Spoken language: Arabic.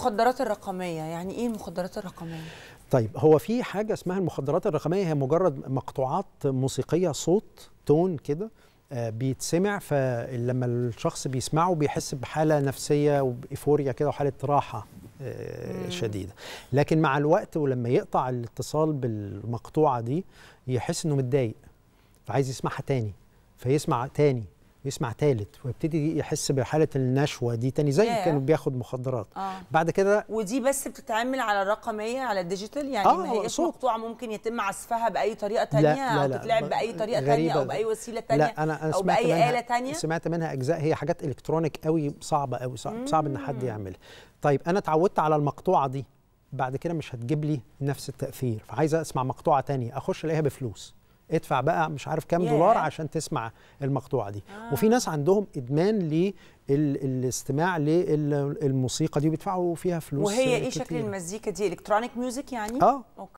المخدرات الرقميه يعني ايه المخدرات الرقميه طيب هو في حاجه اسمها المخدرات الرقميه هي مجرد مقطوعات موسيقيه صوت تون كده آه، بيتسمع فلما الشخص بيسمعه بيحس بحاله نفسيه وبايفوريا كده وحاله راحه آه، شديده لكن مع الوقت ولما يقطع الاتصال بالمقطوعه دي يحس انه متضايق فعايز يسمعها تاني فيسمع تاني ويسمع تالت ويبتدي يحس بحاله النشوه دي تاني زي yeah. كانوا بياخد مخدرات آه. بعد كده ودي بس بتتعمل على الرقميه على الديجيتال يعني آه ما هيش مقطوعه ممكن يتم عزفها باي طريقه تانية لا لا لا او تتلعب باي طريقه تانية او باي وسيله تانية لا أنا أنا او باي منها اله تانية سمعت منها اجزاء هي حاجات الكترونيك قوي صعبه قوي صعب, صعب ان حد يعملها طيب انا اتعودت على المقطوعه دي بعد كده مش هتجيب لي نفس التاثير فعايزه اسمع مقطوعه تانية اخش الاقيها بفلوس ادفع بقى مش عارف كام دولار عشان تسمع المقطوعه دي آه. وفي ناس عندهم ادمان للاستماع للموسيقى دي بيدفعوا فيها فلوس وهي ايه شكل المزيكا دي الكترونيك ميوزك يعني اه أوكي.